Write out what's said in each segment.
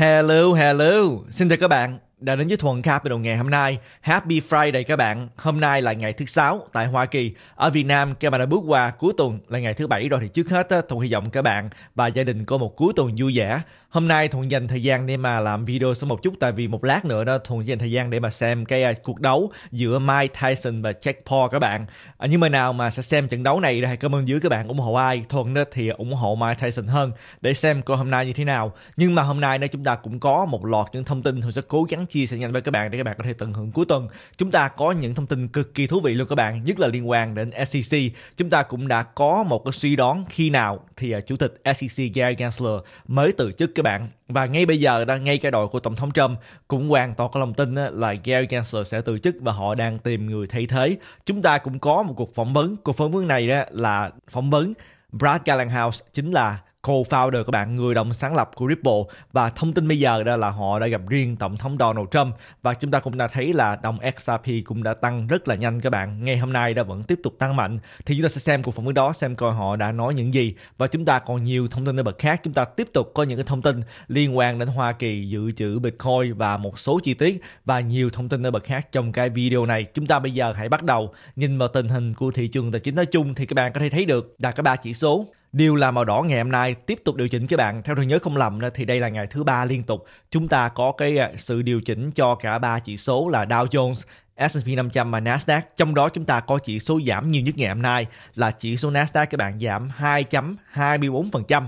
Hello, hello. Xin chào các bạn đã đến với Thuần đầu ngày hôm nay. Happy Friday các bạn. Hôm nay là ngày thứ sáu tại Hoa Kỳ. Ở Việt Nam, các bạn đã bước qua cuối tuần là ngày thứ bảy rồi thì trước hết Thuần hy vọng các bạn và gia đình có một cuối tuần vui vẻ hôm nay thuận dành thời gian để mà làm video sớm một chút tại vì một lát nữa đó thuận dành thời gian để mà xem cái à, cuộc đấu giữa Mike Tyson và Jack Paul các bạn à, những người nào mà sẽ xem trận đấu này thì cảm ơn dưới các bạn ủng hộ ai thuận đó thì ủng hộ Mike Tyson hơn để xem coi hôm nay như thế nào nhưng mà hôm nay đây chúng ta cũng có một loạt những thông tin thuận sẽ cố gắng chia sẻ nhanh với các bạn để các bạn có thể tận hưởng cuối tuần chúng ta có những thông tin cực kỳ thú vị luôn các bạn nhất là liên quan đến SEC chúng ta cũng đã có một cái suy đoán khi nào thì à, chủ tịch SEC Gary Gensler mới từ chức các bạn. Và ngay bây giờ đang ngay cái đội của Tổng thống Trump cũng hoàn toàn có lòng tin là Gary Gensler sẽ từ chức và họ đang tìm người thay thế. Chúng ta cũng có một cuộc phỏng vấn. Cuộc phỏng vấn này là phỏng vấn Brad Gallagher chính là co-founder của bạn, người đồng sáng lập của Ripple và thông tin bây giờ đó là họ đã gặp riêng Tổng thống Donald Trump và chúng ta cũng đã thấy là đồng XRP cũng đã tăng rất là nhanh các bạn. Ngày hôm nay đã vẫn tiếp tục tăng mạnh thì chúng ta sẽ xem cuộc phỏng vấn đó xem coi họ đã nói những gì và chúng ta còn nhiều thông tin ở bậc khác. Chúng ta tiếp tục có những cái thông tin liên quan đến Hoa Kỳ dự trữ Bitcoin và một số chi tiết và nhiều thông tin ở bậc khác trong cái video này. Chúng ta bây giờ hãy bắt đầu nhìn vào tình hình của thị trường tài chính nói chung thì các bạn có thể thấy được là cả ba chỉ số Điều là màu đỏ ngày hôm nay tiếp tục điều chỉnh các bạn. Theo tôi nhớ không lầm thì đây là ngày thứ ba liên tục chúng ta có cái à, sự điều chỉnh cho cả ba chỉ số là Dow Jones, S&P 500 và Nasdaq. Trong đó chúng ta có chỉ số giảm nhiều nhất ngày hôm nay là chỉ số Nasdaq các bạn giảm 2.24%.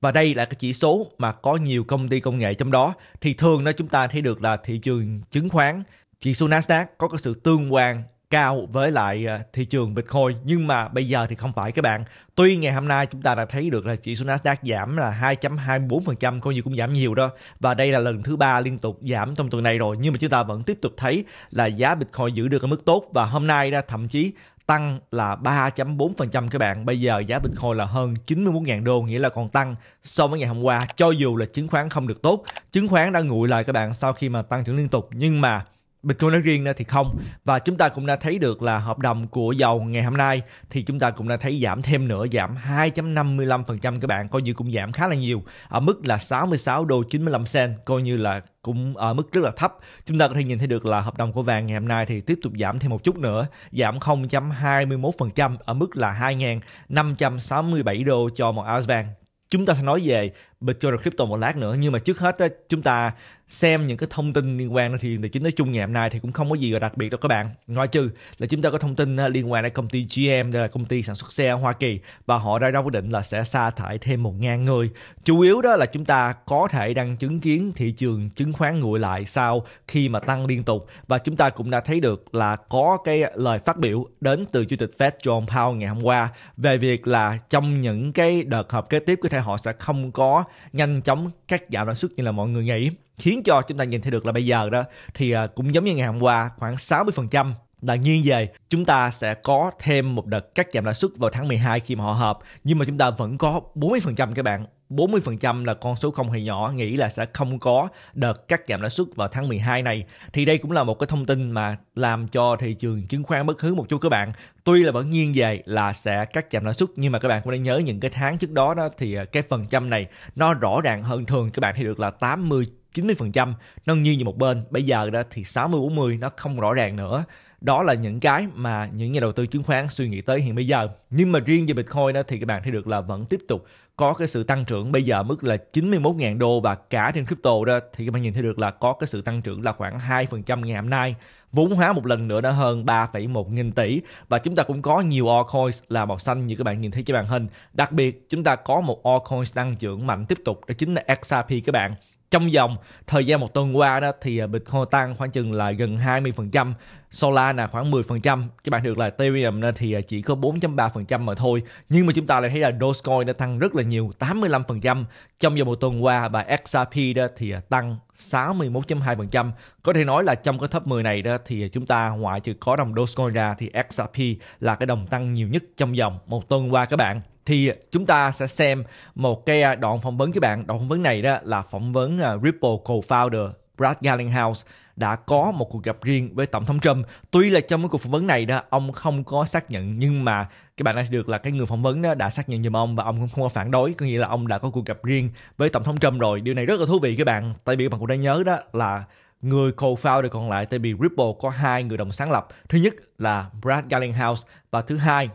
Và đây là cái chỉ số mà có nhiều công ty công nghệ trong đó thì thường đó chúng ta thấy được là thị trường chứng khoán chỉ số Nasdaq có cái sự tương quan cao với lại ờ, thị trường Bitcoin nhưng mà bây giờ thì không phải các bạn. Tuy ngày hôm nay chúng ta đã thấy được là chỉ số Nasdaq giảm là 2.24% coi như cũng giảm nhiều đó và đây là lần thứ ba liên tục giảm trong tuần này rồi nhưng mà chúng ta vẫn tiếp tục thấy là giá Bitcoin giữ được ở mức tốt và hôm nay đã thậm chí tăng là 3.4% các bạn. Bây giờ giá Bitcoin là hơn 91.000 đô, nghĩa là còn tăng so với ngày hôm qua. Cho dù là chứng khoán không được tốt, chứng khoán đã nguội lại các bạn sau khi mà tăng trưởng liên tục. Nhưng mà Bitcoin nói riêng thì không và chúng ta cũng đã thấy được là hợp đồng của dầu ngày hôm nay thì chúng ta cũng đã thấy giảm thêm nữa giảm 2.55% các bạn coi như cũng giảm khá là nhiều ở mức là 66 đô 95 cent coi như là cũng ở mức rất là thấp chúng ta có thể nhìn thấy được là hợp đồng của vàng ngày hôm nay thì tiếp tục giảm thêm một chút nữa giảm 0.21% ở mức là 2.567 đô cho một ounce vàng chúng ta sẽ nói về Bitcoin crypto một lát nữa nhưng mà trước hết á, chúng ta xem những cái thông tin liên quan thì tài chính nói chung ngày hôm nay thì cũng không có gì đặc biệt đâu các bạn ngoại trừ là chúng ta có thông tin liên quan đến công ty GM đây là công ty sản xuất xe ở Hoa Kỳ và họ đã ra quyết định là sẽ sa thải thêm một ngàn người chủ yếu đó là chúng ta có thể đang chứng kiến thị trường chứng khoán nguội lại sau khi mà tăng liên tục và chúng ta cũng đã thấy được là có cái lời phát biểu đến từ chủ tịch Fed John Powell ngày hôm qua về việc là trong những cái đợt họp kế tiếp có thể họ sẽ không có nhanh chóng cắt giảm lãi suất như là mọi người nghĩ khiến cho chúng ta nhìn thấy được là bây giờ đó thì à, cũng giống như ngày hôm qua khoảng 60% là nhiên về chúng ta sẽ có thêm một đợt cắt giảm lãi suất vào tháng 12 khi mà họ họp nhưng mà chúng ta vẫn có 40% các bạn 40% là con số không hề nhỏ nghĩ là sẽ không có đợt cắt giảm lãi suất vào tháng 12 này. Thì đây cũng là một cái thông tin mà làm cho thị trường chứng khoán bất hứng một chút các bạn. Tuy là vẫn nghiêng về là sẽ cắt giảm lãi suất nhưng mà các bạn cũng nên nhớ những cái tháng trước đó đó thì à, cái phần trăm này nó rõ ràng hơn thường các bạn thấy được là 80 90% nó nghiêng về một bên, bây giờ đó thì 60 40 nó không rõ ràng nữa đó là những cái mà những nhà đầu tư chứng khoán suy nghĩ tới hiện bây giờ nhưng mà riêng về bitcoin đó thì các bạn thấy được là vẫn tiếp tục có cái sự tăng trưởng bây giờ mức là 91.000 đô và cả trên crypto đó thì các bạn nhìn thấy được là có cái sự tăng trưởng là khoảng 2% ngày hôm nay vốn hóa một lần nữa đã hơn 3,1 nghìn tỷ và chúng ta cũng có nhiều altcoins là màu xanh như các bạn nhìn thấy trên màn hình đặc biệt chúng ta có một altcoins tăng trưởng mạnh tiếp tục đó chính là XRP các bạn trong vòng thời gian một tuần qua đó thì à, Bitcoin tăng khoảng chừng là gần 20%, Solana là khoảng 10%, các bạn được là Ethereum thì à, chỉ có 4.3% mà thôi. Nhưng mà chúng ta lại thấy là Dogecoin đã tăng rất là nhiều, 85% trong vòng một tuần qua và XRP đó thì à, tăng 61.2%. Có thể nói là trong cái top 10 này đó thì chúng ta ngoại trừ có đồng Dogecoin ra thì XRP là cái đồng tăng nhiều nhất trong vòng một tuần qua các bạn thì chúng ta sẽ xem một cái à, đoạn phỏng vấn các bạn. Đoạn phỏng vấn này đó là phỏng vấn à, Ripple co-founder Brad Garlinghouse đã có một cuộc gặp riêng với Tổng thống Trump. Tuy là trong cái cuộc phỏng vấn này đó, ông không có xác nhận nhưng mà các bạn đã được là cái người phỏng vấn đó đã xác nhận giùm ông và ông cũng không có phản đối, có nghĩa là ông đã có cuộc gặp riêng với Tổng thống Trump rồi. Điều này rất là thú vị các bạn, tại vì các bạn cũng đã nhớ đó là người co-founder còn lại tại vì Ripple có hai người đồng sáng lập. Thứ nhất là Brad Garlinghouse và thứ hai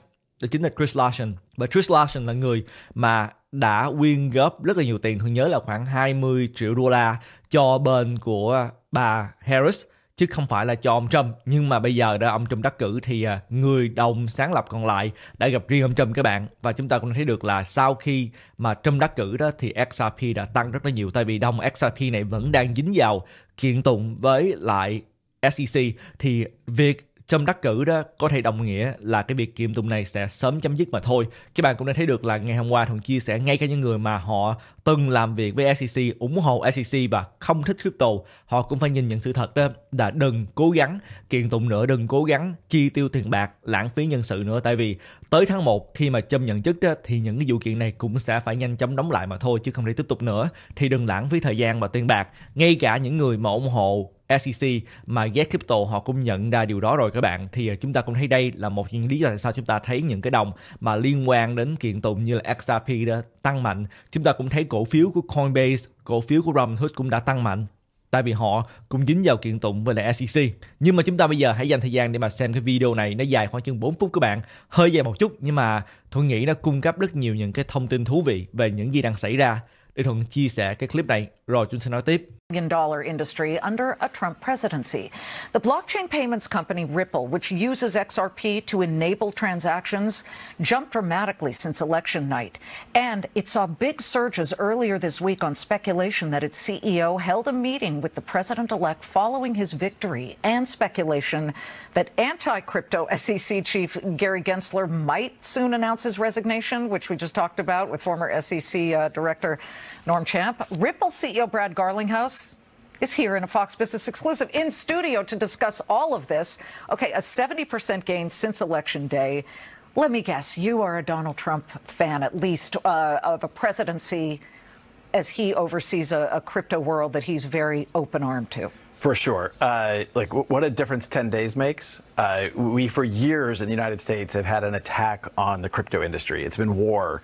đó chính là Chris Larson và Chris Larson là người mà đã quyên góp rất là nhiều tiền tôi nhớ là khoảng 20 triệu đô la cho bên của bà Harris chứ không phải là cho ông Trump nhưng mà bây giờ đã ông Trump đắc cử thì à, người đồng sáng lập còn lại đã gặp riêng ông Trump các bạn và chúng ta cũng thấy được là sau khi mà Trump đắc cử đó thì XRP đã tăng rất là nhiều tại vì đồng XRP này vẫn đang dính vào kiện tụng với lại SEC thì việc Trump đắc cử đó có thể đồng nghĩa là cái việc kiềm tụng này sẽ sớm chấm dứt mà thôi. Các bạn cũng đã thấy được là ngày hôm qua Thuận chia sẻ ngay cả những người mà họ từng làm việc với SEC, ủng hộ SEC và không thích crypto, họ cũng phải nhìn nhận sự thật đó là đừng cố gắng kiện tụng nữa, đừng cố gắng chi tiêu tiền bạc, lãng phí nhân sự nữa. Tại vì tới tháng 1 khi mà Trump nhận chức đó, thì những cái vụ kiện này cũng sẽ phải nhanh chóng đóng lại mà thôi chứ không thể tiếp tục nữa. Thì đừng lãng phí thời gian và tiền bạc. Ngay cả những người mà ủng hộ SEC mà Z Crypto họ cũng nhận ra điều đó rồi các bạn thì à, chúng ta cũng thấy đây là một những lý do tại sao chúng ta thấy những cái đồng mà liên quan đến kiện tụng như là XRP đã tăng mạnh chúng ta cũng thấy cổ phiếu của Coinbase cổ phiếu của Robinhood cũng đã tăng mạnh tại vì họ cũng dính vào kiện tụng với lại SEC. Nhưng mà chúng ta bây giờ hãy dành thời gian để mà xem cái video này nó dài khoảng chừng 4 phút các bạn, hơi dài một chút nhưng mà Thuận nghĩ nó cung cấp rất nhiều những cái thông tin thú vị về những gì đang xảy ra. Để Thuận chia sẻ cái clip này rồi chúng sẽ nói tiếp. billion dollar industry under a Trump presidency. The blockchain payments company Ripple, which uses XRP to enable transactions, jumped dramatically since election night. And it saw big surges earlier this week on speculation that its CEO held a meeting with the president elect following his victory and speculation that anti crypto SEC chief Gary Gensler might soon announce his resignation, which we just talked about with former SEC uh, director Norm Champ. Ripple CEO Brad Garlinghouse is here in a Fox Business exclusive in studio to discuss all of this. Okay, a 70% gain since Election Day. Let me guess, you are a Donald Trump fan, at least, uh, of a presidency as he oversees a, a crypto world that he's very open armed to. For sure. Uh, like, what a difference 10 days makes. Uh, we, for years in the United States, have had an attack on the crypto industry. It's been war.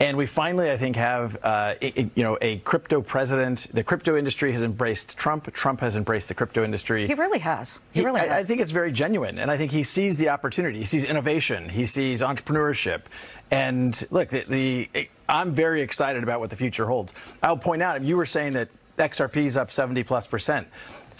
And we finally, I think, have uh, a, you know a crypto president. The crypto industry has embraced Trump. Trump has embraced the crypto industry. He really has. He, he really. I, has. I think it's very genuine, and I think he sees the opportunity. He sees innovation. He sees entrepreneurship. And look, the, the I'm very excited about what the future holds. I'll point out. You were saying that XRP is up 70 plus percent.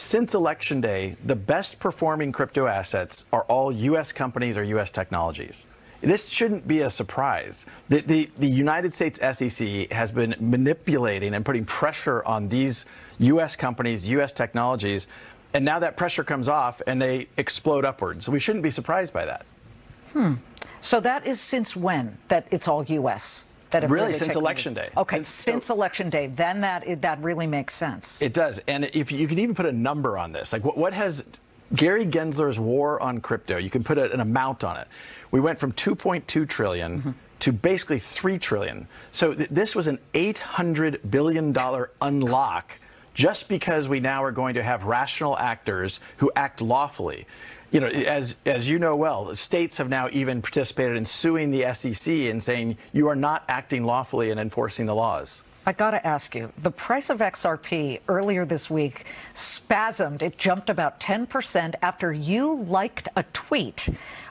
Since election day, the best performing crypto assets are all U.S. companies or U.S. technologies. This shouldn't be a surprise. The, the, the, United States SEC has been manipulating and putting pressure on these U.S. companies, U.S. technologies, and now that pressure comes off and they explode upwards. So we shouldn't be surprised by that. Hmm. So that is since when that it's all U.S.? that have really, since election day. Okay, since, since so, election day, then that that really makes sense. It does, and if you can even put a number on this, like what, what has Gary Gensler's war on crypto? You can put a, an amount on it. We went from 2.2 trillion mm-hmm. to basically 3 trillion. So th- this was an 800 billion dollar unlock just because we now are going to have rational actors who act lawfully you know, as as you know well, states have now even participated in suing the SEC and saying you are not acting lawfully and enforcing the laws. I got to ask you, the price of XRP earlier this week spasmed. It jumped about 10% after you liked a tweet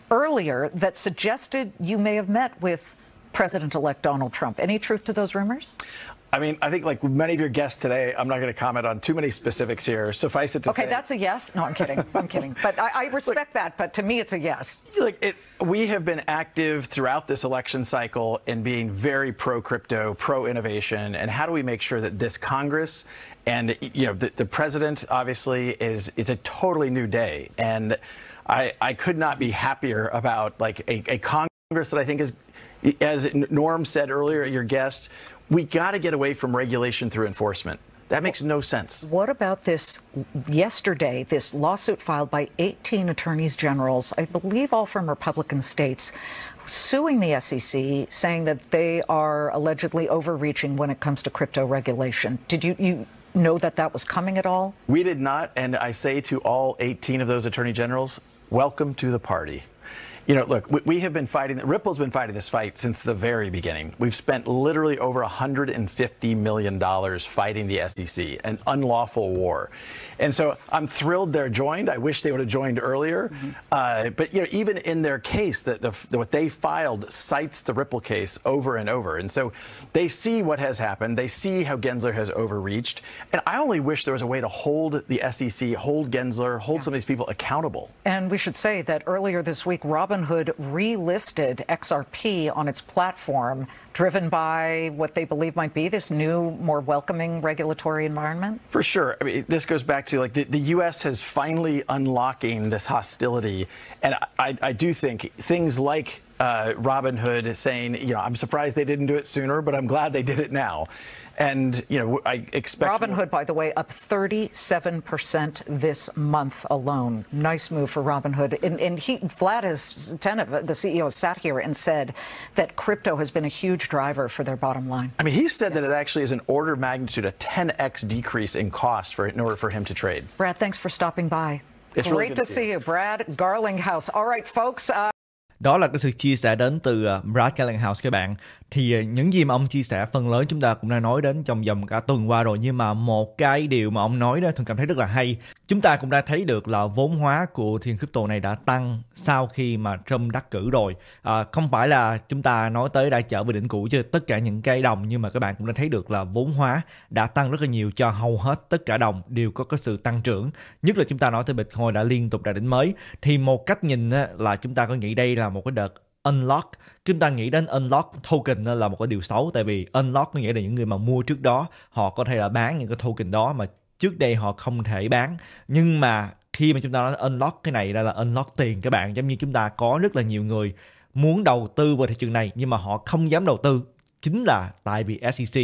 earlier that suggested you may have met with President elect Donald Trump. Any truth to those rumors? I mean, I think like many of your guests today, I'm not going to comment on too many specifics here. Suffice it to okay, say. Okay, that's a yes. No, I'm kidding. I'm kidding. But I, I respect like, that. But to me, it's a yes. Like it, we have been active throughout this election cycle in being very pro crypto, pro innovation, and how do we make sure that this Congress and you know the, the president obviously is it's a totally new day, and I I could not be happier about like a, a Congress that I think is as Norm said earlier, your guest, we got to get away from regulation through enforcement. That makes no sense. What about this yesterday, this lawsuit filed by 18 attorneys generals, I believe all from Republican states, suing the SEC, saying that they are allegedly overreaching when it comes to crypto regulation. Did you, you know that that was coming at all? We did not. And I say to all 18 of those attorney generals, welcome to the party. You know, look, we, have been fighting, Ripple's been fighting this fight since the very beginning. We've spent literally over $150 million fighting the SEC, an unlawful war. And so I'm thrilled they're joined. I wish they would have joined earlier. Mm-hmm. Uh, but, you know, even in their case, that the, the, what they filed cites the Ripple case over and over. And so they see what has happened. They see how Gensler has overreached. And I only wish there was a way to hold the SEC, hold Gensler, hold yeah. some of these people accountable. And we should say that earlier this week, Robin Robinhood relisted XRP on its platform, driven by what they believe might be this new, more welcoming regulatory environment? For sure. I mean, this goes back to like the, the U.S. has finally unlocking this hostility. And I, I do think things like uh, Robin Hood saying, you know, I'm surprised they didn't do it sooner, but I'm glad they did it now. And, you know, I expect. Robin Hood, by the way, up 37% this month alone. Nice move for Robin Hood. And, and he, Vlad is 10 of the CEO, sat here and said that crypto has been a huge driver for their bottom line. I mean, he said yeah. that it actually is an order of magnitude, a 10x decrease in cost for, in order for him to trade. Brad, thanks for stopping by. It's Great really to, see you. you, Brad Garlinghouse. All right, folks. Uh đó là cái sự chia sẻ đến từ ờ, Brad Gallaghouse các bạn thì ờ, những gì mà ông chia sẻ phần lớn chúng ta cũng đã nói đến trong vòng cả tuần qua rồi nhưng mà một cái điều mà ông nói đó thường cảm thấy rất là hay chúng ta cũng đã thấy được là vốn hóa của thiên crypto này đã tăng sau khi mà Trump đắc cử rồi à, không phải là chúng ta nói tới đã trở về đỉnh cũ cho tất cả những cái đồng nhưng mà các bạn cũng đã thấy được là vốn hóa đã tăng rất là nhiều cho hầu hết tất cả đồng đều có cái sự tăng trưởng nhất là chúng ta nói tới Bitcoin đã liên tục đạt đỉnh mới thì một cách nhìn là chúng ta có nghĩ đây là là một cái đợt unlock chúng ta nghĩ đến unlock token là một cái điều xấu tại vì unlock có nghĩa là những người mà mua trước đó họ có thể là bán những cái token đó mà trước đây họ không thể bán nhưng mà khi mà chúng ta nói unlock cái này ra là unlock tiền các bạn giống như chúng ta có rất là nhiều người muốn đầu tư vào thị trường này nhưng mà họ không dám đầu tư chính là tại vì SEC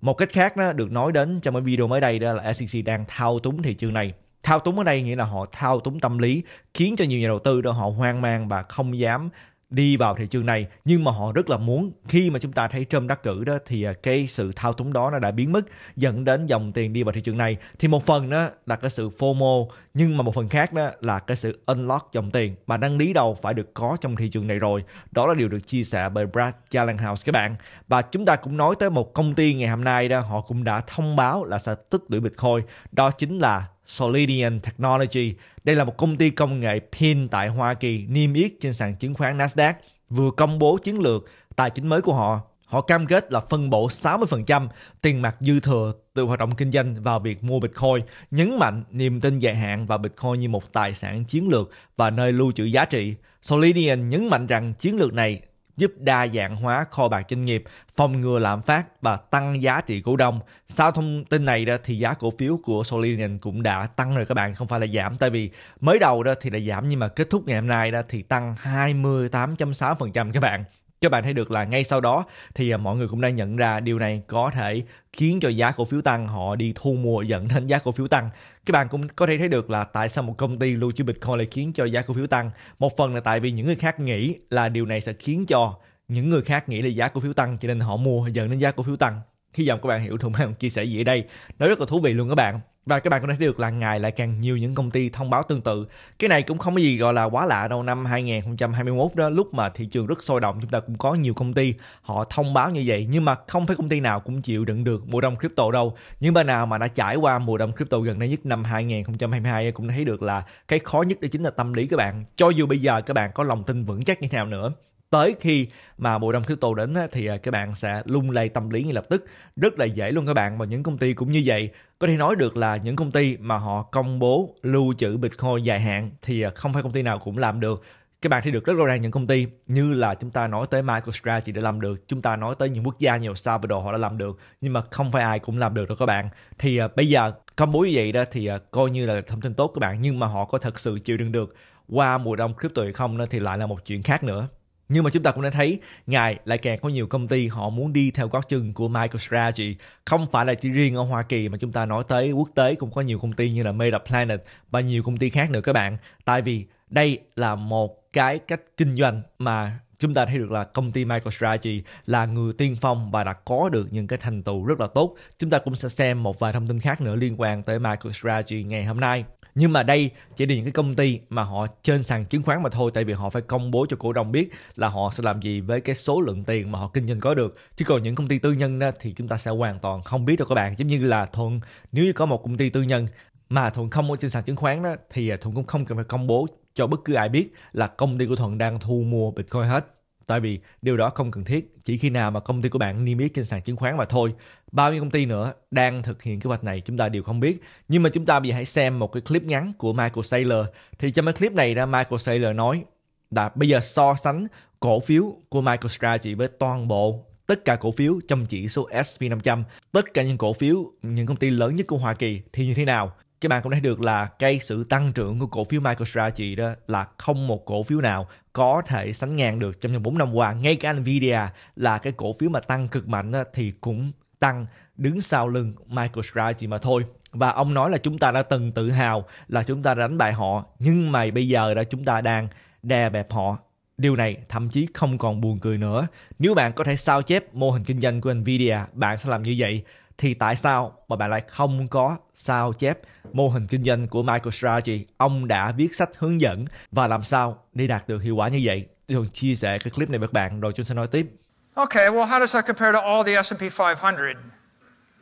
một cách khác đó được nói đến trong cái video mới đây đó là SEC đang thao túng thị trường này thao túng ở đây nghĩa là họ thao túng tâm lý khiến cho nhiều nhà đầu tư đó họ hoang mang và không dám đi vào thị trường này nhưng mà họ rất là muốn khi mà chúng ta thấy trâm đắc cử đó thì à, cái sự thao túng đó nó đã biến mất dẫn đến dòng tiền đi vào thị trường này thì một phần đó là cái sự FOMO nhưng mà một phần khác đó là cái sự unlock dòng tiền mà đăng lý đầu phải được có trong thị trường này rồi đó là điều được chia sẻ bởi Brad Gallagher các bạn và chúng ta cũng nói tới một công ty ngày hôm nay đó họ cũng đã thông báo là sẽ tích lũy Bitcoin đó chính là Solidian Technology. Đây là một công ty công nghệ pin tại Hoa Kỳ niêm yết trên sàn chứng khoán Nasdaq vừa công bố chiến lược tài chính mới của họ. Họ cam kết là phân bổ 60% tiền mặt dư thừa từ hoạt động kinh doanh vào việc mua Bitcoin, nhấn mạnh niềm tin dài hạn vào Bitcoin như một tài sản chiến lược và nơi lưu trữ giá trị. Solidian nhấn mạnh rằng chiến lược này giúp đa dạng hóa kho bạc doanh nghiệp, phòng ngừa lạm phát và tăng giá trị cổ đông. Sau thông tin này đó thì giá cổ phiếu của Solidin cũng đã tăng rồi các bạn, không phải là giảm tại vì mới đầu đó thì là giảm nhưng mà kết thúc ngày hôm nay đó thì tăng 28.6% các bạn các bạn thấy được là ngay sau đó thì à, mọi người cũng đang nhận ra điều này có thể khiến cho giá cổ phiếu tăng họ đi thu mua dẫn đến giá cổ phiếu tăng các bạn cũng có thể thấy được là tại sao một công ty lưu trữ bitcoin lại khiến cho giá cổ phiếu tăng một phần là tại vì những người khác nghĩ là điều này sẽ khiến cho những người khác nghĩ là giá cổ phiếu tăng cho nên họ mua dẫn đến giá cổ phiếu tăng hy vọng các bạn hiểu thùng hàng chia sẻ gì ở đây nó rất là thú vị luôn các bạn và các bạn có thể được là ngày lại càng nhiều những công ty thông báo tương tự. Cái này cũng không có gì gọi là quá lạ đâu năm 2021 đó lúc mà thị trường rất sôi động chúng ta cũng có nhiều công ty họ thông báo như vậy nhưng mà không phải công ty nào cũng chịu đựng được mùa đông crypto đâu. Những bên nào mà đã trải qua mùa đông crypto gần đây nhất năm 2022 cũng thấy được là cái khó nhất đó chính là tâm lý các bạn. Cho dù bây giờ các bạn có lòng tin vững chắc như thế nào nữa tới khi mà mùa đông crypto đến thì à, các bạn sẽ lung lay tâm lý ngay lập tức rất là dễ luôn các bạn và những công ty cũng như vậy có thể nói được là những công ty mà họ công bố lưu trữ bitcoin dài hạn thì à, không phải công ty nào cũng làm được các bạn thấy được rất rõ ràng những công ty như là chúng ta nói tới MicroStrategy đã làm được, chúng ta nói tới những quốc gia nhiều đồ họ đã làm được, nhưng mà không phải ai cũng làm được đâu các bạn. Thì uh, bây giờ công bố như vậy đó thì uh, coi như là thông tin tốt các bạn, nhưng mà họ có thật sự chịu đựng được qua mùa đông crypto hay không đó, thì lại là một chuyện khác nữa. Nhưng mà chúng ta cũng đã thấy ngài lại càng có nhiều công ty họ muốn đi theo gót chân của MicroStrategy. Không phải là chỉ riêng ở Hoa Kỳ mà chúng ta nói tới quốc tế cũng có nhiều công ty như là Made Up Planet và nhiều công ty khác nữa các bạn. Tại vì đây là một cái cách kinh doanh mà chúng ta thấy được là công ty MicroStrategy là người tiên phong và đã có được những cái thành tựu rất là tốt. Chúng ta cũng sẽ xem một vài thông tin khác nữa liên quan tới MicroStrategy ngày hôm nay nhưng mà đây chỉ là những cái công ty mà họ trên sàn chứng khoán mà thôi tại vì họ phải công bố cho cổ đông biết là họ sẽ làm gì với cái số lượng tiền mà họ kinh doanh có được chứ còn những công ty tư nhân đó thì chúng ta sẽ hoàn toàn không biết đâu các bạn giống như là thuận nếu như có một công ty tư nhân mà thuận không ở trên sàn chứng khoán đó thì thuận cũng không cần phải công bố cho bất cứ ai biết là công ty của thuận đang thu mua bitcoin hết Tại vì điều đó không cần thiết, chỉ khi nào mà công ty của bạn niêm yết trên sàn chứng khoán mà thôi. Bao nhiêu công ty nữa đang thực hiện kế hoạch này chúng ta đều không biết. Nhưng mà chúng ta bây giờ hãy xem một cái clip ngắn của Michael Saylor. Thì trong cái clip này đó Michael Saylor nói là bây giờ so sánh cổ phiếu của Michael MicroStrategy với toàn bộ tất cả cổ phiếu trong chỉ số S&P 500, tất cả những cổ phiếu, những công ty lớn nhất của Hoa Kỳ thì như thế nào? các bạn cũng thấy được là cái sự tăng trưởng của cổ phiếu MicroStrategy đó là không một cổ phiếu nào có thể sánh ngang được trong vòng 4 năm qua. Ngay cả Nvidia là cái cổ phiếu mà tăng cực mạnh đó, thì cũng tăng đứng sau lưng MicroStrategy mà thôi. Và ông nói là chúng ta đã từng tự hào là chúng ta đã đánh bại họ nhưng mà bây giờ đã chúng ta đang đè bẹp họ Điều này thậm chí không còn buồn cười nữa. Nếu bạn có thể sao chép mô hình kinh doanh của Nvidia, bạn sẽ làm như vậy. thì tại sao mà bạn lại không có sao chép mô hình kinh doanh của MicroStrategy? Ông đã viết sách hướng dẫn và làm sao để đạt được hiệu quả như vậy? Tôi thường chia sẻ cái clip này với bạn rồi chúng sẽ nói tiếp. Okay, well how does that compare to all the S&P 500?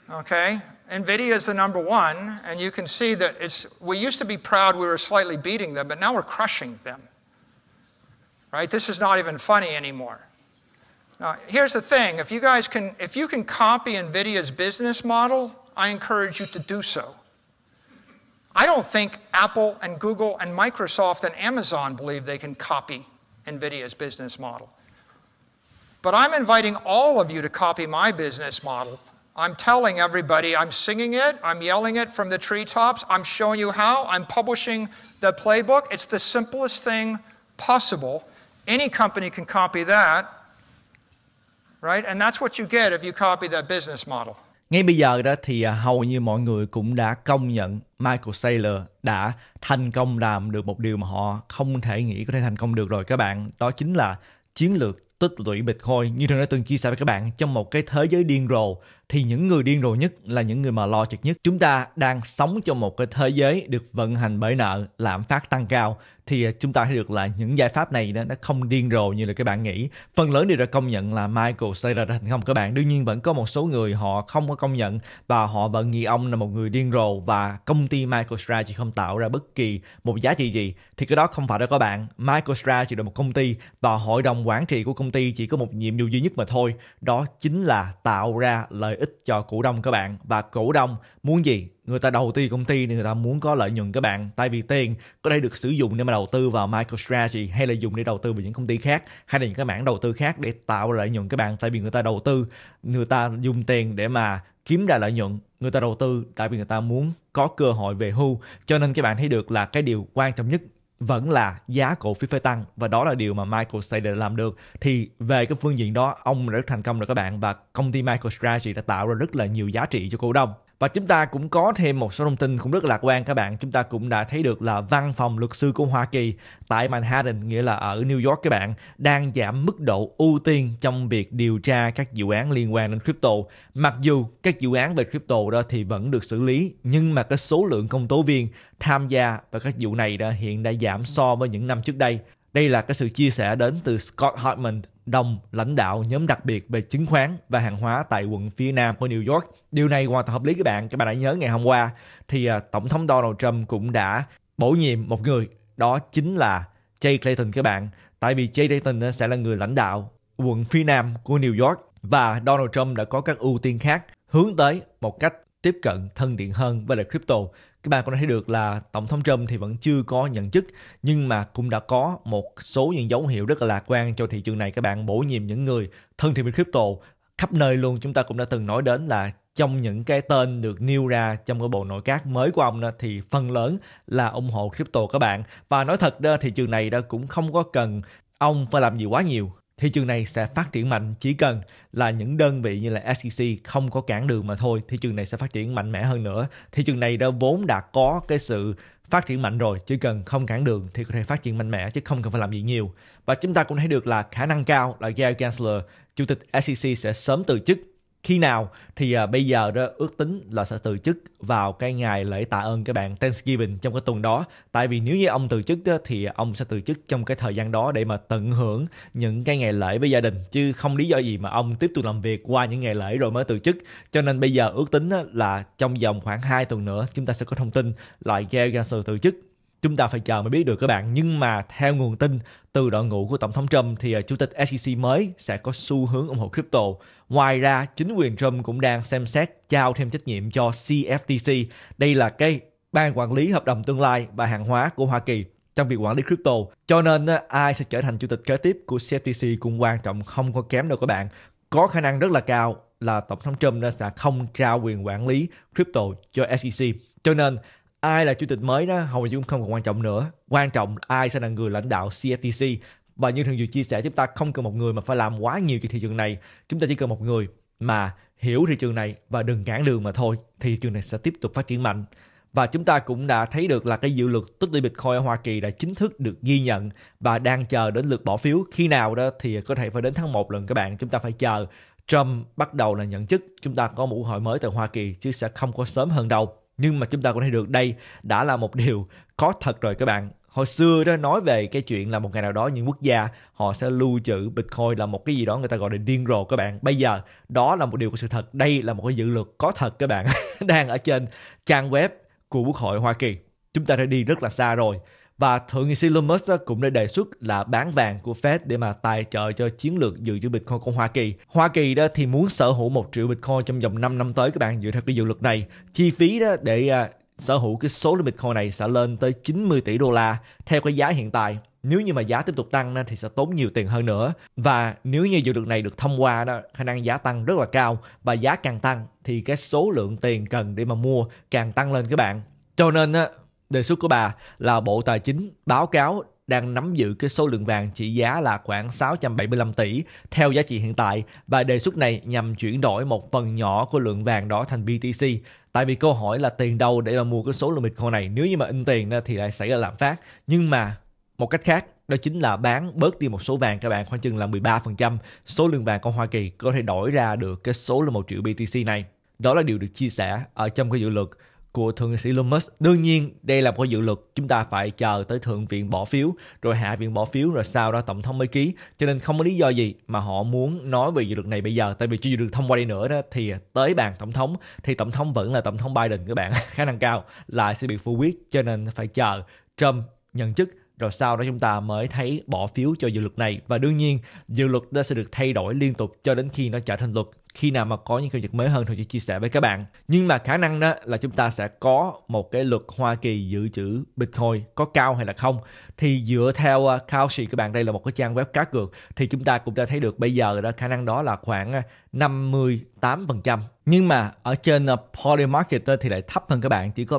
Okay, NVIDIA is the number one, and you can see that it's, we used to be proud we were slightly beating them, but now we're crushing them. Right? This is not even funny anymore. Now, here's the thing if you guys can, if you can copy NVIDIA's business model, I encourage you to do so. I don't think Apple and Google and Microsoft and Amazon believe they can copy NVIDIA's business model. But I'm inviting all of you to copy my business model. I'm telling everybody, I'm singing it, I'm yelling it from the treetops, I'm showing you how, I'm publishing the playbook. It's the simplest thing possible. Any company can copy that. right? And that's what you get if you copy that business model. Ngay bây giờ đó thì à, hầu như mọi người cũng đã công nhận Michael Saylor đã thành công làm được một điều mà họ không thể nghĩ có thể thành công được rồi các bạn. Đó chính là chiến lược tích lũy Bitcoin. Như thường đã từng chia sẻ với các bạn trong một cái thế giới điên rồ thì những người điên rồ nhất là những người mà lo trực nhất. Chúng ta đang sống trong một cái thế giới được vận hành bởi nợ, lạm phát tăng cao thì à, chúng ta thấy được là những giải pháp này nó không điên rồ như là các bạn nghĩ. Phần lớn đều đã công nhận là Michael Saylor đã thành công các bạn. Đương nhiên vẫn có một số người họ không có công nhận và họ vẫn nghĩ ông là một người điên rồ và công ty Michael Strategy không tạo ra bất kỳ một giá trị gì thì cái đó không phải đâu các bạn. Michael Strategy là một công ty và hội đồng quản trị của công ty chỉ có một nhiệm vụ duy nhất mà thôi, đó chính là tạo ra lợi ích cho cổ đông các bạn và cổ đông muốn gì người ta đầu tư công ty thì người ta muốn có lợi nhuận các bạn tại vì tiền có thể được sử dụng để mà đầu tư vào MicroStrategy hay là dùng để đầu tư vào những công ty khác hay là những cái mảng đầu tư khác để tạo lợi nhuận các bạn tại vì người ta đầu tư người ta dùng tiền để mà kiếm ra lợi nhuận người ta đầu tư tại vì người ta muốn có cơ hội về hưu cho nên các bạn thấy được là cái điều quan trọng nhất vẫn là giá cổ phiếu phải tăng và đó là điều mà Michael Saylor làm được thì về cái phương diện đó ông rất thành công rồi các bạn và công ty Michael Strategy đã tạo ra rất là nhiều giá trị cho cổ đông và chúng ta cũng có thêm một số thông tin cũng rất là lạc quan các bạn chúng ta cũng đã thấy được là văn phòng luật sư của Hoa Kỳ tại Manhattan nghĩa là ở New York các bạn đang giảm mức độ ưu tiên trong việc điều tra các dự án liên quan đến crypto mặc dù các dự án về crypto đó thì vẫn được xử lý nhưng mà cái số lượng công tố viên tham gia vào các vụ này đó hiện đã giảm so với những năm trước đây đây là cái sự chia sẻ đến từ Scott Hartman, Đồng, lãnh đạo nhóm đặc biệt về chứng khoán và hàng hóa tại quận phía nam của New York. Điều này hoàn toàn hợp lý các bạn, các bạn đã nhớ ngày hôm qua thì à, Tổng thống Donald Trump cũng đã bổ nhiệm một người, đó chính là Jay Clayton các bạn. Tại vì Jay Clayton à, sẽ là người lãnh đạo quận phía nam của New York và Donald Trump đã có các ưu tiên khác hướng tới một cách tiếp cận thân thiện hơn với lại crypto. Các bạn có thể thấy được là Tổng thống Trump thì vẫn chưa có nhận chức nhưng mà cũng đã có một số những dấu hiệu rất là lạc quan cho thị trường này. Các bạn bổ nhiệm những người thân thiện với crypto khắp nơi luôn. Chúng ta cũng đã từng nói đến là trong những cái tên được nêu ra trong cái bộ nội các mới của ông đó, thì phần lớn là ủng hộ crypto các bạn. Và nói thật đó, thị trường này đã cũng không có cần ông phải làm gì quá nhiều thị trường này sẽ phát triển mạnh chỉ cần là những đơn vị như là SEC không có cản đường mà thôi thị trường này sẽ phát triển mạnh mẽ hơn nữa thị trường này đã vốn đã có cái sự phát triển mạnh rồi chỉ cần không cản đường thì có thể phát triển mạnh mẽ chứ không cần phải làm gì nhiều và chúng ta cũng thấy được là khả năng cao là Gary Gensler chủ tịch SEC sẽ sớm từ chức khi nào thì à, bây giờ đó ước tính là sẽ từ chức vào cái ngày lễ tạ ơn các bạn Thanksgiving trong cái tuần đó tại vì nếu như ông từ chức đó, thì ông sẽ từ chức trong cái thời gian đó để mà tận hưởng những cái ngày lễ với gia đình chứ không lý do gì mà ông tiếp tục làm việc qua những ngày lễ rồi mới từ chức cho nên bây giờ ước tính là trong vòng khoảng 2 tuần nữa chúng ta sẽ có thông tin lại Gary Gensler từ chức chúng ta phải chờ mới biết được các bạn nhưng mà theo nguồn tin từ đội ngũ của tổng thống Trump thì à, chủ tịch SEC mới sẽ có xu hướng ủng hộ crypto. Ngoài ra, chính quyền Trump cũng đang xem xét trao thêm trách nhiệm cho CFTC. Đây là cái ban quản lý hợp đồng tương lai và hàng hóa của Hoa Kỳ trong việc quản lý crypto. Cho nên à, ai sẽ trở thành chủ tịch kế tiếp của CFTC cũng quan trọng không có kém đâu các bạn. Có khả năng rất là cao là tổng thống Trump đã sẽ không trao quyền quản lý crypto cho SEC. Cho nên ai là chủ tịch mới đó hầu như cũng không còn quan trọng nữa quan trọng ai sẽ là người lãnh đạo CFTC và như thường vừa chia sẻ chúng ta không cần một người mà phải làm quá nhiều cho thị trường này chúng ta chỉ cần một người mà hiểu thị trường này và đừng cản đường mà thôi thì thị trường này sẽ tiếp tục phát triển mạnh và chúng ta cũng đã thấy được là cái dự luật tức đi Bitcoin ở Hoa Kỳ đã chính thức được ghi nhận và đang chờ đến lượt bỏ phiếu khi nào đó thì có thể phải đến tháng 1 lần các bạn chúng ta phải chờ Trump bắt đầu là nhận chức chúng ta có một hội mới tại Hoa Kỳ chứ sẽ không có sớm hơn đâu nhưng mà chúng ta cũng thấy được đây đã là một điều có thật rồi các bạn hồi xưa đó nói về cái chuyện là một ngày nào đó những quốc gia họ sẽ lưu trữ bitcoin là một cái gì đó người ta gọi là điên rồ các bạn bây giờ đó là một điều của sự thật đây là một cái dự luật có thật các bạn đang ở trên trang web của quốc hội hoa kỳ chúng ta đã đi rất là xa rồi và Thượng nghị sĩ Lummis cũng đã đề xuất là bán vàng của Fed để mà tài trợ cho chiến lược dự trữ Bitcoin của Hoa Kỳ. Hoa Kỳ đó thì muốn sở hữu một triệu Bitcoin trong vòng 5 năm tới các bạn dựa theo cái dự luật này. Chi phí đó để à, sở hữu cái số lượng Bitcoin này sẽ lên tới 90 tỷ đô la theo cái giá hiện tại. Nếu như mà giá tiếp tục tăng thì sẽ tốn nhiều tiền hơn nữa. Và nếu như dự luật này được thông qua đó, khả năng giá tăng rất là cao và giá càng tăng thì cái số lượng tiền cần để mà mua càng tăng lên các bạn. Cho nên Đề xuất của bà là Bộ Tài chính báo cáo đang nắm giữ cái số lượng vàng trị giá là khoảng 675 tỷ theo giá trị hiện tại và đề xuất này nhằm chuyển đổi một phần nhỏ của lượng vàng đó thành BTC. Tại vì câu hỏi là tiền đâu để mà mua cái số lượng Bitcoin này nếu như mà in tiền thì lại xảy ra lạm phát. Nhưng mà một cách khác đó chính là bán bớt đi một số vàng các bạn khoảng chừng là 13% số lượng vàng của Hoa Kỳ có thể đổi ra được cái số là một triệu BTC này. Đó là điều được chia sẻ ở trong cái dự luật của thượng nghị sĩ Elon Đương nhiên, đây là một dự luật chúng ta phải chờ tới thượng viện bỏ phiếu, rồi hạ viện bỏ phiếu, rồi sau đó tổng thống mới ký. Cho nên không có lý do gì mà họ muốn nói về dự luật này bây giờ. Tại vì chưa được thông qua đi nữa đó, thì tới bàn tổng thống thì tổng thống vẫn là tổng thống Biden các bạn. Khả năng cao là sẽ bị phủ quyết cho nên phải chờ Trump nhận chức rồi sau đó chúng ta mới thấy bỏ phiếu cho dự luật này và đương nhiên dự luật đó sẽ được thay đổi liên tục cho đến khi nó trở thành luật khi nào mà có những giao dịch mới hơn thì sẽ chia sẻ với các bạn nhưng mà khả năng đó là chúng ta sẽ có một cái luật Hoa Kỳ dự trữ Bitcoin có cao hay là không thì dựa theo à, Kalshi các bạn đây là một cái trang web cá cược thì chúng ta cũng đã thấy được bây giờ đó khả năng đó là khoảng 58% à, nhưng mà ở trên à, Polymarket thì lại thấp hơn các bạn chỉ có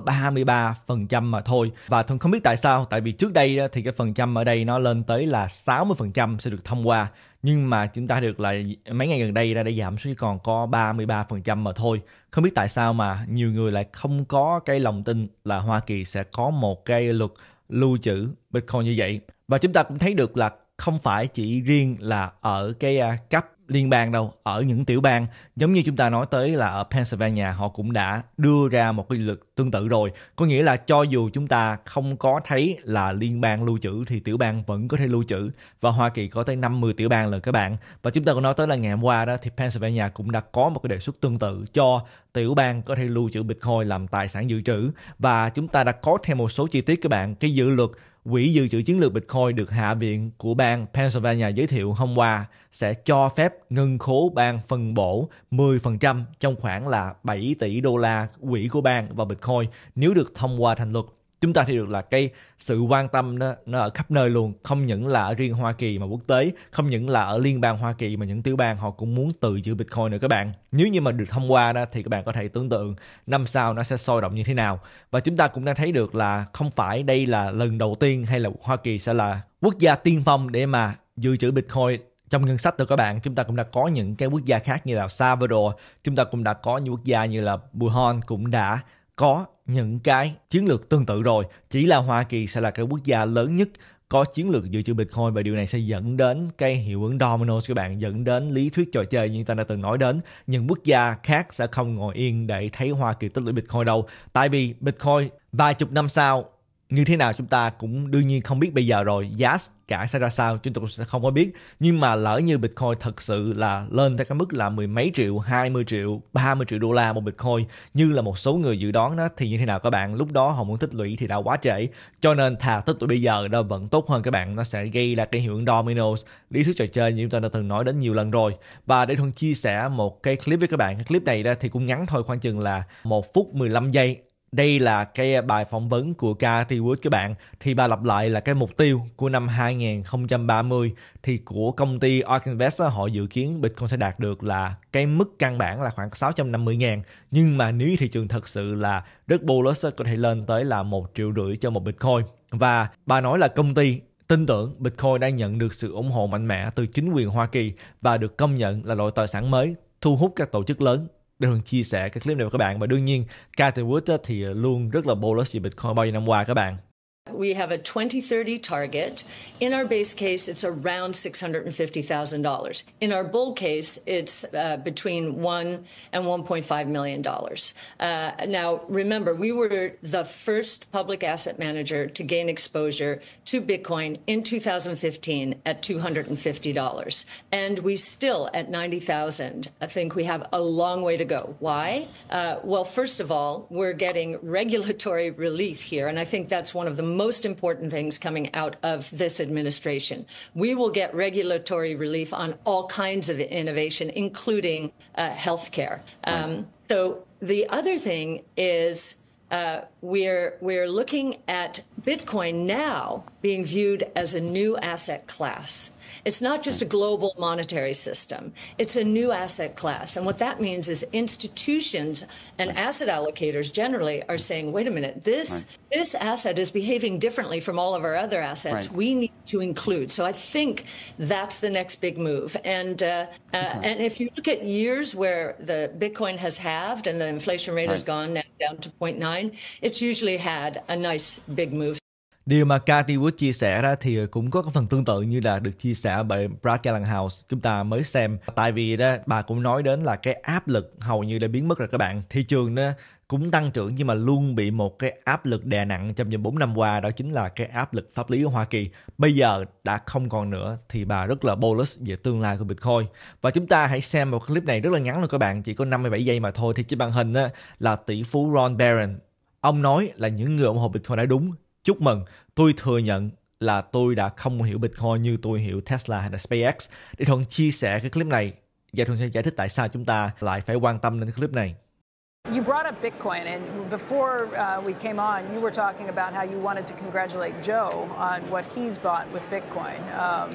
33% mà thôi và tôi không biết tại sao tại vì trước đây thì cái phần trăm ở đây nó lên tới là 60% sẽ được thông qua nhưng mà chúng ta được là mấy ngày gần đây ra đã giảm xuống còn có 33% mà thôi. Không biết tại sao mà nhiều người lại không có cái lòng tin là Hoa Kỳ sẽ có một cái luật lưu trữ Bitcoin như vậy. Và chúng ta cũng thấy được là không phải chỉ riêng là ở cái à, cấp liên bang đâu ở những tiểu bang giống như chúng ta nói tới là ở Pennsylvania họ cũng đã đưa ra một cái luật tương tự rồi có nghĩa là cho dù chúng ta không có thấy là liên bang lưu trữ thì tiểu bang vẫn có thể lưu trữ và Hoa Kỳ có tới 50 tiểu bang là các bạn và chúng ta cũng nói tới là ngày hôm qua đó thì Pennsylvania cũng đã có một cái đề xuất tương tự cho tiểu bang có thể lưu trữ Bitcoin làm tài sản dự trữ và chúng ta đã có thêm một số chi tiết các bạn cái dự luật Quỹ dự trữ chiến lược Bitcoin được Hạ viện của bang Pennsylvania giới thiệu hôm qua sẽ cho phép ngân khố bang phân bổ 10% trong khoảng là 7 tỷ đô la quỹ của bang vào Bitcoin nếu được thông qua thành luật chúng ta thấy được là cái sự quan tâm đó nó ở khắp nơi luôn không những là ở riêng Hoa Kỳ mà quốc tế không những là ở liên bang Hoa Kỳ mà những tiểu bang họ cũng muốn tự giữ Bitcoin nữa các bạn nếu như mà được thông qua đó thì các bạn có thể tưởng tượng năm sau nó sẽ sôi động như thế nào và chúng ta cũng đang thấy được là không phải đây là lần đầu tiên hay là Hoa Kỳ sẽ là quốc gia tiên phong để mà dự trữ Bitcoin trong ngân sách từ các bạn chúng ta cũng đã có những cái quốc gia khác như là Salvador chúng ta cũng đã có những quốc gia như là Buhon cũng đã có những cái chiến lược tương tự rồi chỉ là Hoa Kỳ sẽ là cái quốc gia lớn nhất có chiến lược dự trữ Bitcoin và điều này sẽ dẫn đến cái hiệu ứng domino các bạn dẫn đến lý thuyết trò chơi như ta đã từng nói đến những quốc gia khác sẽ không ngồi yên để thấy Hoa Kỳ tích lũy Bitcoin đâu tại vì Bitcoin vài chục năm sau như thế nào chúng ta cũng đương nhiên không biết bây giờ rồi giá cả sẽ ra sao chúng tôi cũng sẽ không có biết nhưng mà lỡ như bitcoin thật sự là lên tới cái mức là mười mấy triệu hai mươi triệu ba mươi triệu đô la một bitcoin như là một số người dự đoán đó thì như thế nào các bạn lúc đó họ muốn tích lũy thì đã quá trễ cho nên thà tích lũy bây giờ nó vẫn tốt hơn các bạn nó sẽ gây ra cái hiệu ứng dominoes lý thuyết trò chơi như chúng ta đã từng nói đến nhiều lần rồi và để thuần chia sẻ một cái clip với các bạn cái clip này đó thì cũng ngắn thôi khoảng chừng là một phút 15 giây đây là cái bài phỏng vấn của Cathy Wood các bạn. Thì bà lặp lại là cái mục tiêu của năm 2030 thì của công ty Ark Invest họ dự kiến Bitcoin sẽ đạt được là cái mức căn bản là khoảng 650 ngàn. Nhưng mà nếu thị trường thật sự là rất bullish có thể lên tới là một triệu rưỡi cho một Bitcoin. Và bà nói là công ty tin tưởng Bitcoin đang nhận được sự ủng hộ mạnh mẽ từ chính quyền Hoa Kỳ và được công nhận là loại tài sản mới thu hút các tổ chức lớn đường chia sẻ cái clip này với các bạn và đương nhiên Cathy Wood thì luôn rất là bullish về Bitcoin bao nhiêu năm qua các bạn We have a 2030 target. In our base case, it's around $650,000. In our bull case, it's uh, between one and $1.5 million. Uh, now, remember, we were the first public asset manager to gain exposure to Bitcoin in 2015 at $250. And we still at 90,000. I think we have a long way to go. Why? Uh, well, first of all, we're getting regulatory relief here. And I think that's one of the most important things coming out of this administration. We will get regulatory relief on all kinds of innovation, including uh, healthcare. Um, so the other thing is uh, we're we're looking at Bitcoin now being viewed as a new asset class. It's not just a global monetary system. It's a new asset class. And what that means is institutions and asset allocators generally are saying, wait a minute, this, right. this asset is behaving differently from all of our other assets. Right. We need to include. So I think that's the next big move. And, uh, uh okay. uh, and if you look at years where the Bitcoin has halved and the inflation rate right. has gone down to 0.9, it's usually had a nice big move. Điều mà Cathy Wood chia sẻ ra thì cũng có cái phần tương tự như là được chia sẻ bởi Brad Gallaghouse chúng ta mới xem. Tại vì đó bà cũng nói đến là cái áp lực hầu như đã biến mất rồi các bạn. Thị trường đó cũng tăng trưởng nhưng mà luôn bị một cái áp lực đè nặng trong những 4 năm qua đó chính là cái áp lực pháp lý của Hoa Kỳ. Bây giờ đã không còn nữa thì bà rất là bullish về tương lai của Bitcoin. Và chúng ta hãy xem một clip này rất là ngắn thôi các bạn, chỉ có 57 giây mà thôi thì trên màn hình là tỷ phú Ron Barron. Ông nói là những người ủng hộ Bitcoin đã đúng Chúc mừng, tôi thừa nhận là tôi đã không hiểu Bitcoin như tôi hiểu Tesla hay là SpaceX. Để Thuận chia sẻ cái clip này và Thuận sẽ giải thích tại sao chúng ta lại phải quan tâm đến cái clip này. You brought up Bitcoin, and before uh, we came on, you were talking about how you wanted to congratulate Joe on what he's bought with Bitcoin. Um,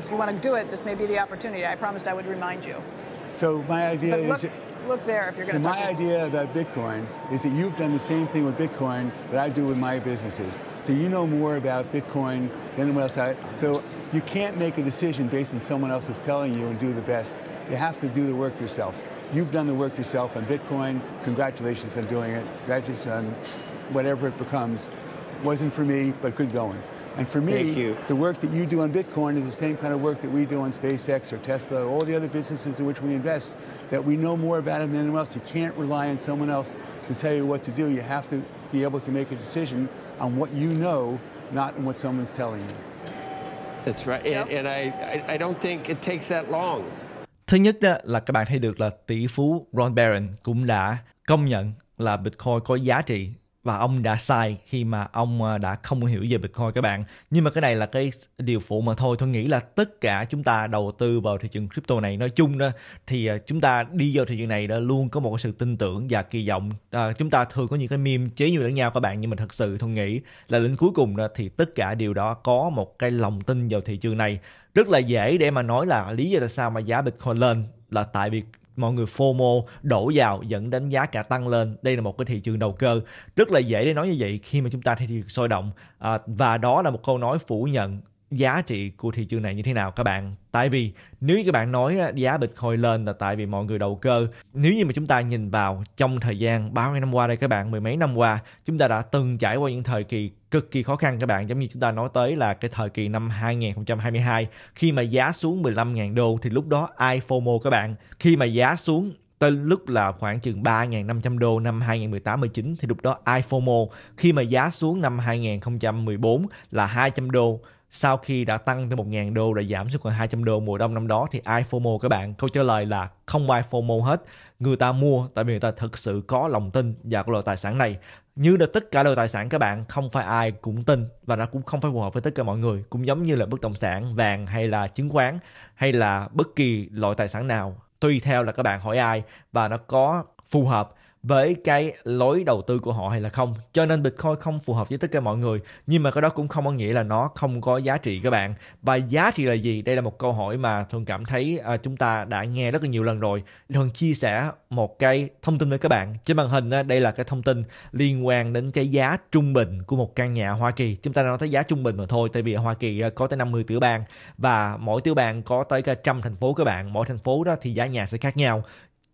if you want to do it, this may be the opportunity. I promised I would remind you. So my idea look, is look there if you're going so to. So my idea about Bitcoin is that you've done the same thing with Bitcoin that I do with my businesses. So you know more about Bitcoin than anyone else. I, so you can't make a decision based on someone else's telling you and do the best. You have to do the work yourself. You've done the work yourself on Bitcoin. Congratulations on doing it. Congratulations on whatever it becomes. Wasn't for me, but good going. And for me, the work that you do on Bitcoin is the same kind of work that we do on SpaceX or Tesla, or all the other businesses in which we invest, that we know more about it than anyone else. You can't rely on someone else to tell you what to do. You have to be able to make a decision on what you know, not on what someone's telling you. That's right. And, and I, I don't think it takes that long. Thứ nhất đó là các bạn thấy được là tỷ phú Ron Barron cũng đã công nhận là Bitcoin có giá trị và ông đã sai khi mà ông ờ, đã không hiểu về Bitcoin các bạn. Nhưng mà cái này là cái điều phụ mà thôi. Tôi nghĩ là tất cả chúng ta đầu tư vào thị trường crypto này nói chung đó thì ờ, chúng ta đi vào thị trường này đã luôn có một sự tin tưởng và kỳ vọng. À, chúng ta thường có những cái meme chế nhiều lẫn nhau các bạn nhưng mà thật sự tôi nghĩ là đến cuối cùng đó thì tất cả điều đó có một cái lòng tin vào thị trường này rất là dễ để mà nói là lý do tại sao mà giá Bitcoin lên là tại vì mọi người FOMO đổ vào dẫn đến giá cả tăng lên đây là một cái thị trường đầu cơ rất là dễ để nói như vậy khi mà chúng ta thị trường sôi động à, và đó là một câu nói phủ nhận giá trị của thị trường này như thế nào các bạn tại vì nếu như các bạn nói giá bitcoin lên là tại vì mọi người đầu cơ nếu như mà chúng ta nhìn vào trong thời gian ba nhiêu năm qua đây các bạn mười mấy năm qua chúng ta đã từng trải qua những thời kỳ cực kỳ khó khăn các bạn giống như chúng ta nói tới là cái thời kỳ năm 2022 khi mà giá xuống 15.000 đô thì lúc đó ai FOMO các bạn khi mà giá xuống tới lúc là khoảng chừng 3.500 đô năm 2018-19 thì lúc đó iFOMO khi mà giá xuống năm 2014 là 200 đô sau khi đã tăng từ 1.000 đô đã giảm xuống còn 200 đô mùa đông năm đó thì ai FOMO các bạn? Câu trả lời là không ai FOMO hết. Người ta mua tại vì người ta thực sự có lòng tin vào loại tài sản này. Như là tất cả loại tài sản các bạn không phải ai cũng tin và nó cũng không phải phù hợp với tất cả mọi người. Cũng giống như là bất động sản, vàng hay là chứng khoán hay là bất kỳ loại tài sản nào tùy theo là các bạn hỏi ai và nó có phù hợp với cái lối đầu tư của họ hay là không cho nên bitcoin không phù hợp với tất cả mọi người nhưng mà cái đó cũng không có nghĩa là nó không có giá trị các bạn và giá trị là gì đây là một câu hỏi mà thường cảm thấy à, chúng ta đã nghe rất là nhiều lần rồi thường chia sẻ một cái thông tin với các bạn trên màn hình đây là cái thông tin liên quan đến cái giá trung bình của một căn nhà Hoa Kỳ chúng ta nói tới giá trung bình mà thôi tại vì ở Hoa Kỳ à, có tới 50 tiểu bang và mỗi tiểu bang có tới cả trăm thành phố các bạn mỗi thành phố đó thì giá nhà sẽ khác nhau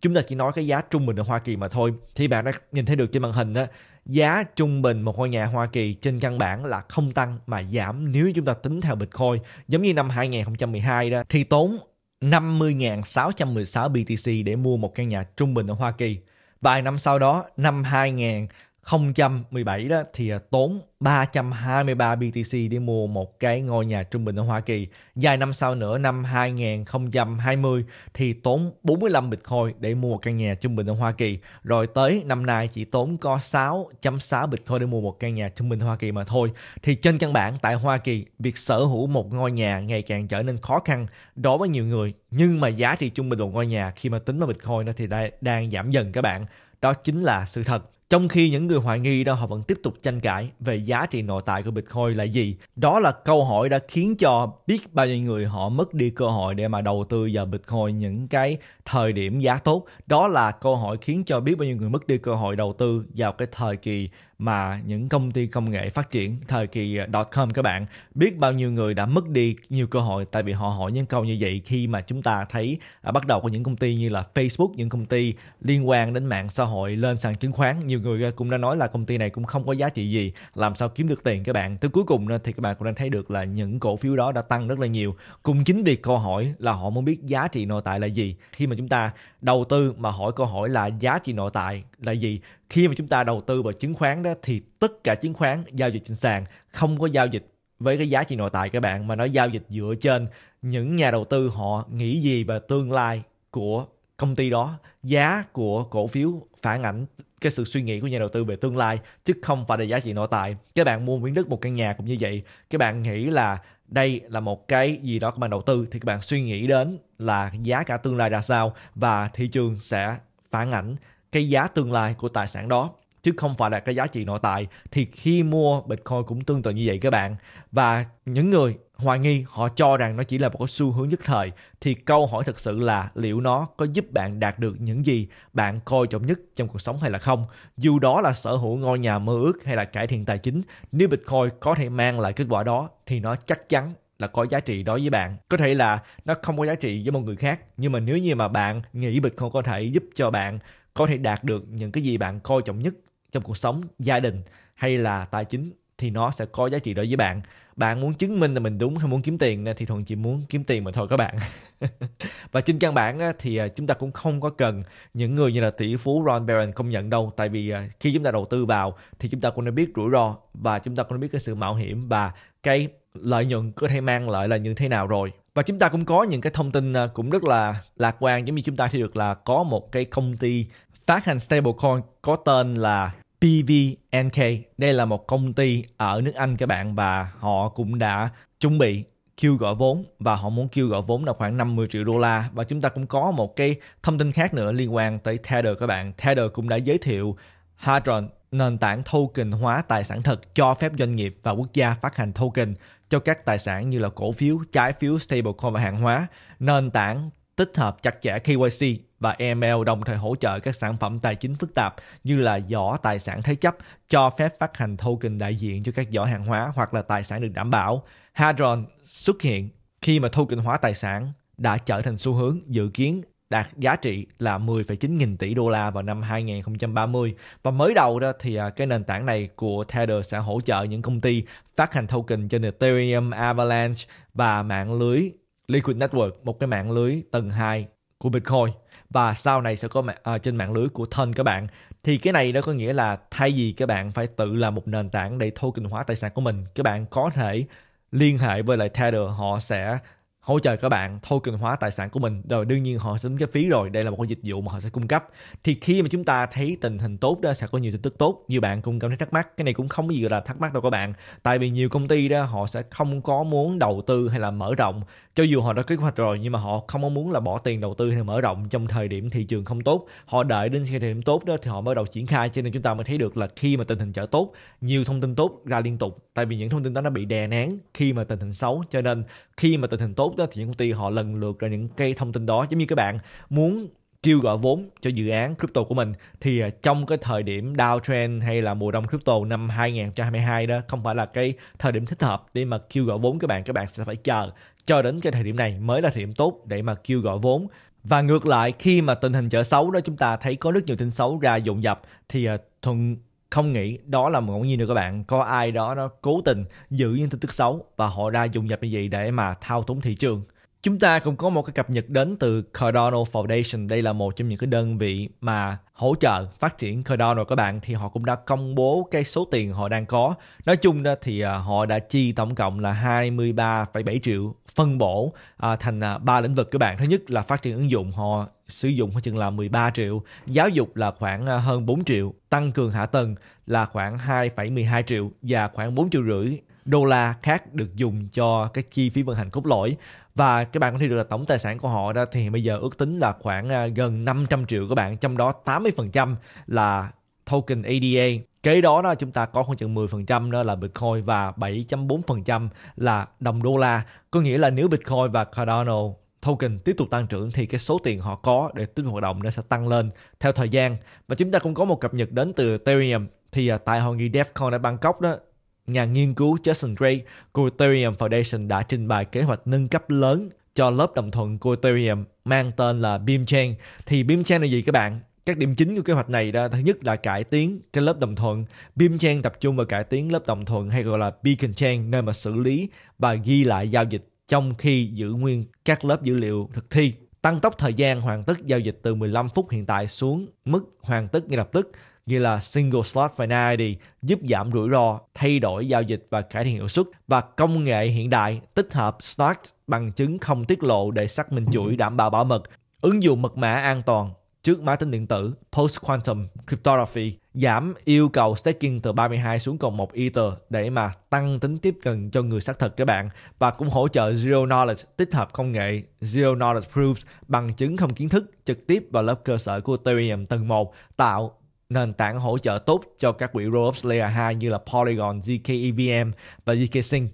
chúng ta chỉ nói cái giá trung bình ở Hoa Kỳ mà thôi thì bạn đã nhìn thấy được trên màn hình đó giá trung bình một ngôi nhà Hoa Kỳ trên căn bản là không tăng mà giảm nếu chúng ta tính theo Bitcoin giống như năm 2012 đó thì tốn 50.616 BTC để mua một căn nhà trung bình ở Hoa Kỳ vài năm sau đó năm 2000 2017 đó thì à, tốn 323 BTC để mua một cái ngôi nhà trung bình ở Hoa Kỳ. Vài năm sau nữa năm 2020 thì tốn 45 Bitcoin để mua căn nhà trung bình ở Hoa Kỳ. Rồi tới năm nay chỉ tốn có 6.6 Bitcoin để mua một căn nhà trung bình ở Hoa Kỳ mà thôi. Thì trên căn bản tại Hoa Kỳ, việc sở hữu một ngôi nhà ngày càng trở nên khó khăn đối với nhiều người. Nhưng mà giá trị trung bình một ngôi nhà khi mà tính vào Bitcoin đó thì đang giảm dần các bạn. Đó chính là sự thật trong khi những người hoài nghi đó họ vẫn tiếp tục tranh cãi về giá trị nội tại của Bitcoin là gì. Đó là câu hỏi đã khiến cho biết bao nhiêu người họ mất đi cơ hội để mà đầu tư vào Bitcoin những cái thời điểm giá tốt. Đó là câu hỏi khiến cho biết bao nhiêu người mất đi cơ hội đầu tư vào cái thời kỳ mà những công ty công nghệ phát triển thời kỳ ờ, dot com các bạn biết bao nhiêu người đã mất đi nhiều cơ hội tại vì họ hỏi những câu như vậy khi mà chúng ta thấy à, bắt đầu có những công ty như là Facebook những công ty liên quan đến mạng xã hội lên sàn chứng khoán nhiều người ờ, cũng đã nói là công ty này cũng không có giá trị gì làm sao kiếm được tiền các bạn tới cuối cùng thì các bạn cũng đang thấy được là những cổ phiếu đó đã tăng rất là nhiều cùng chính vì câu hỏi là họ muốn biết giá trị nội tại là gì khi mà chúng ta đầu tư mà hỏi câu hỏi là giá trị nội tại là gì khi mà chúng ta đầu tư vào chứng khoán đó thì tất cả chứng khoán giao dịch trên sàn không có giao dịch với cái giá trị nội tại các bạn mà nó giao dịch dựa trên những nhà đầu tư họ nghĩ gì về tương lai của công ty đó giá của cổ phiếu phản ảnh cái sự suy nghĩ của nhà đầu tư về tương lai chứ không phải là giá trị nội tại các bạn mua miếng đất một căn nhà cũng như vậy các bạn nghĩ là đây là một cái gì đó các bạn đầu tư thì các bạn suy nghĩ đến là giá cả tương lai ra sao và thị trường sẽ phản ảnh cái giá tương lai của tài sản đó chứ không phải là cái giá trị nội tại thì khi mua Bitcoin cũng tương tự như vậy các bạn và những người hoài nghi họ cho rằng nó chỉ là một cái xu hướng nhất thời thì câu hỏi thực sự là liệu nó có giúp bạn đạt được những gì bạn coi trọng nhất trong cuộc sống hay là không dù đó là sở hữu ngôi nhà mơ ước hay là cải thiện tài chính nếu Bitcoin có thể mang lại kết quả đó thì nó chắc chắn là có giá trị đối với bạn có thể là nó không có giá trị với một người khác nhưng mà nếu như mà bạn nghĩ Bitcoin có thể giúp cho bạn có thể đạt được những cái gì bạn coi trọng nhất trong cuộc sống gia đình hay là tài chính thì nó sẽ có giá trị đối với bạn bạn muốn chứng minh là mình đúng hay muốn kiếm tiền thì thuận chỉ muốn kiếm tiền mà thôi các bạn và trên căn bản thì à, chúng ta cũng không có cần những người như là tỷ phú Ron Barron công nhận đâu tại vì à, khi chúng ta đầu tư vào thì chúng ta cũng đã biết rủi ro và chúng ta cũng đã biết cái sự mạo hiểm và cái lợi nhuận có thể mang lại là như thế nào rồi và chúng ta cũng có những cái thông tin à, cũng rất là lạc quan giống như chúng ta thì được là có một cái công ty phát hành stablecoin có tên là PVNK. Đây là một công ty ở nước Anh các bạn và họ cũng đã chuẩn bị kêu gọi vốn và họ muốn kêu gọi vốn là khoảng 50 triệu đô la và chúng ta cũng có một cái thông tin khác nữa liên quan tới Tether các bạn. Tether cũng đã giới thiệu Hadron nền tảng token hóa tài sản thật cho phép doanh nghiệp và quốc gia phát hành token cho các tài sản như là cổ phiếu, trái phiếu, stablecoin và hàng hóa. Nền tảng tích hợp chặt chẽ KYC và EML đồng thời hỗ trợ các sản phẩm tài chính phức tạp như là giỏ tài sản thế chấp cho phép phát hành token đại diện cho các giỏ hàng hóa hoặc là tài sản được đảm bảo. Hadron xuất hiện khi mà token hóa tài sản đã trở thành xu hướng dự kiến đạt giá trị là 10,9 nghìn tỷ đô la vào năm 2030. Và mới đầu đó thì à, cái nền tảng này của Tether sẽ hỗ trợ những công ty phát hành token trên Ethereum, Avalanche và mạng lưới Liquid Network, một cái mạng lưới tầng 2 của Bitcoin và sau này sẽ có mạng, à, trên mạng lưới của thân các bạn thì cái này nó có nghĩa là thay vì các bạn phải tự làm một nền tảng để token hóa tài sản của mình các bạn có thể liên hệ với lại Tether họ sẽ hỗ trợ các bạn token hóa tài sản của mình rồi đương nhiên họ sẽ tính cái phí rồi đây là một cái dịch vụ mà họ sẽ cung cấp thì khi mà chúng ta thấy tình hình tốt đó sẽ có nhiều tin tức tốt như bạn cũng cảm thấy thắc mắc cái này cũng không có gì là thắc mắc đâu các bạn tại vì nhiều công ty đó họ sẽ không có muốn đầu tư hay là mở rộng cho dù họ đã kế hoạch rồi nhưng mà họ không muốn là bỏ tiền đầu tư hay mở rộng trong thời điểm thị trường không tốt họ đợi đến khi thời điểm tốt đó thì họ mới đầu triển khai cho nên chúng ta mới thấy được là khi mà tình hình trở tốt nhiều thông tin tốt ra liên tục tại vì những thông tin đó nó bị đè nén khi mà tình hình xấu cho nên khi mà tình hình tốt đó thì những công ty họ lần lượt ra những cái thông tin đó giống như các bạn muốn kêu gọi vốn cho dự án crypto của mình thì à, trong cái thời điểm downtrend hay là mùa đông crypto năm 2022 đó không phải là cái thời điểm thích hợp để mà kêu gọi vốn các bạn các bạn sẽ phải chờ cho đến cái thời điểm này mới là thời điểm tốt để mà kêu gọi vốn và ngược lại khi mà tình hình chợ xấu đó chúng ta thấy có rất nhiều tin xấu ra dồn dập thì à, thuận không nghĩ đó là một ngẫu nhiên đâu các bạn có ai đó nó cố tình giữ những tin tức xấu và họ ra dùng dập như vậy để mà thao túng thị trường Chúng ta cũng có một cái cập nhật đến từ Cardano Foundation. Đây là một trong những cái đơn vị mà hỗ trợ phát triển Cardano các bạn thì họ cũng đã công bố cái số tiền họ đang có. Nói chung đó thì à, họ đã chi tổng cộng là 23,7 triệu phân bổ à, thành à, ba lĩnh vực các bạn. Thứ nhất là phát triển ứng dụng họ sử dụng khoảng chừng là 13 triệu, giáo dục là khoảng hơn 4 triệu, tăng cường hạ tầng là khoảng 2,12 triệu và khoảng 4 triệu rưỡi đô la khác được dùng cho cái chi phí vận hành cốt lõi và các bạn có thể được là tổng tài sản của họ đó thì bây giờ ước tính là khoảng à, gần 500 triệu các bạn trong đó 80% là token ADA Kế đó đó chúng ta có khoảng chừng 10% đó là Bitcoin và 7.4% là đồng đô la. Có nghĩa là nếu Bitcoin và Cardano token tiếp tục tăng trưởng thì cái số tiền họ có để tính hoạt động nó sẽ tăng lên theo thời gian. Và chúng ta cũng có một cập nhật đến từ Ethereum thì à, tại hội nghị DevCon ở Bangkok đó Nhà nghiên cứu Jason Gray của Ethereum Foundation đã trình bày kế hoạch nâng cấp lớn cho lớp đồng thuận của Ethereum mang tên là BeamChain. Thì BeamChain là gì các bạn? Các điểm chính của kế hoạch này đó, thứ nhất là cải tiến cái lớp đồng thuận. BeamChain tập trung vào cải tiến lớp đồng thuận hay gọi là Beacon Chain nơi mà xử lý và ghi lại giao dịch trong khi giữ nguyên các lớp dữ liệu thực thi tăng tốc thời gian hoàn tất giao dịch từ 15 phút hiện tại xuống mức hoàn tất ngay lập tức như là single slot finality giúp giảm rủi ro, thay đổi giao dịch và cải thiện hiệu suất và công nghệ hiện đại tích hợp Start bằng chứng không tiết lộ để xác minh chuỗi ừ. đảm bảo bảo mật, ứng dụng mật mã an toàn trước máy tính điện tử post quantum cryptography giảm yêu cầu staking từ 32 xuống còn 1 Ether để mà tăng tính tiếp cận cho người xác thực các bạn và cũng hỗ trợ Zero Knowledge tích hợp công nghệ Zero Knowledge Proofs bằng chứng không kiến thức trực tiếp vào lớp cơ sở của Ethereum tầng 1 tạo nền tảng hỗ trợ tốt cho các quỹ rollups layer 2 như là Polygon, ZK EVM và ZK Sync.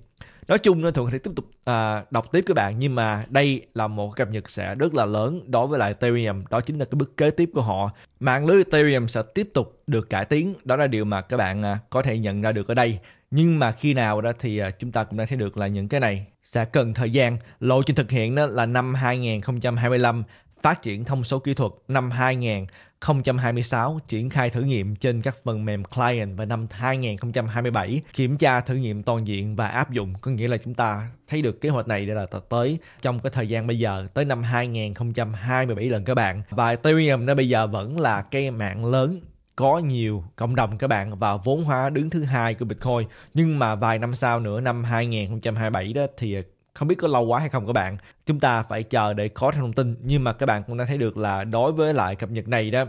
Nói chung nên thường có tiếp tục à, đọc tiếp các bạn nhưng mà đây là một cập nhật sẽ rất là lớn đối với lại Ethereum đó chính là cái bước kế tiếp của họ mạng lưới Ethereum sẽ tiếp tục được cải tiến đó là điều mà các bạn à, có thể nhận ra được ở đây nhưng mà khi nào đó thì à, chúng ta cũng đã thấy được là những cái này sẽ cần thời gian lộ trình thực hiện đó là năm 2025 phát triển thông số kỹ thuật năm 2000 026 triển khai thử nghiệm trên các phần mềm client vào năm 2027, kiểm tra thử nghiệm toàn diện và áp dụng. Có nghĩa là chúng ta thấy được kế hoạch này để là tới trong cái thời gian bây giờ tới năm 2027 lần các bạn. Và Ethereum nó bây giờ vẫn là cái mạng lớn có nhiều cộng đồng các bạn và vốn hóa đứng thứ hai của Bitcoin nhưng mà vài năm sau nữa năm 2027 đó thì không biết có lâu quá hay không các bạn chúng ta phải chờ để có thêm thông tin nhưng mà các bạn cũng đã thấy được là đối với lại cập nhật này đó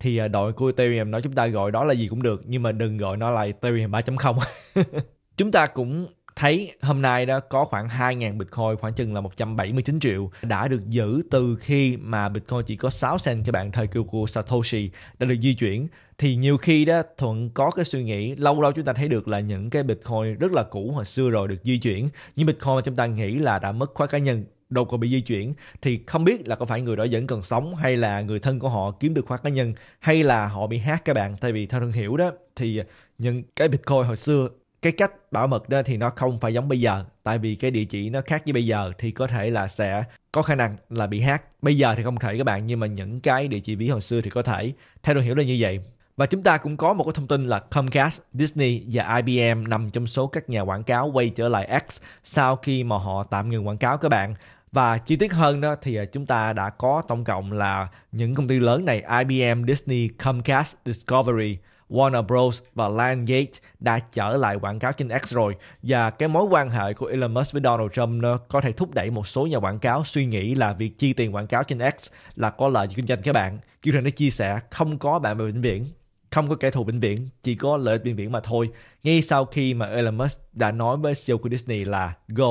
thì à, đội của Ethereum nói chúng ta gọi đó là gì cũng được nhưng mà đừng gọi nó là Ethereum 3.0 chúng ta cũng thấy hôm nay đó có khoảng 2.000 Bitcoin khoảng chừng là 179 triệu đã được giữ từ khi mà Bitcoin chỉ có 6 cent các bạn thời kêu của Satoshi đã được di chuyển thì nhiều khi đó thuận có cái suy nghĩ lâu lâu chúng ta thấy được là những cái bitcoin rất là cũ hồi xưa rồi được di chuyển những bitcoin mà chúng ta nghĩ là đã mất khóa cá nhân đâu còn bị di chuyển thì không biết là có phải người đó vẫn còn sống hay là người thân của họ kiếm được khóa cá nhân hay là họ bị hát các bạn tại vì theo thân hiểu đó thì à, những cái bitcoin hồi xưa cái cách bảo mật đó thì nó không phải giống bây giờ tại vì cái địa chỉ nó khác với bây giờ thì có thể là sẽ có khả năng là bị hack bây giờ thì không thể các bạn nhưng mà những cái địa chỉ ví hồi xưa thì có thể theo tôi hiểu là như vậy và chúng ta cũng có một cái thông tin là Comcast, Disney và IBM nằm trong số các nhà quảng cáo quay trở lại X sau khi mà họ tạm ngừng quảng cáo các bạn. Và chi tiết hơn đó thì à, chúng ta đã có tổng cộng là những công ty lớn này IBM, Disney, Comcast, Discovery, Warner Bros và Landgate đã trở lại quảng cáo trên X rồi và cái mối quan hệ của Elon Musk với Donald Trump nó có thể thúc đẩy một số nhà quảng cáo suy nghĩ là việc chi tiền quảng cáo trên X là có lợi cho kinh doanh các bạn. Chương trình đã chia sẻ không có bạn bè vĩnh viễn không có kẻ thù vĩnh viễn chỉ có lợi ích vĩnh viễn mà thôi ngay sau khi mà Elon Musk đã nói với CEO của Disney là go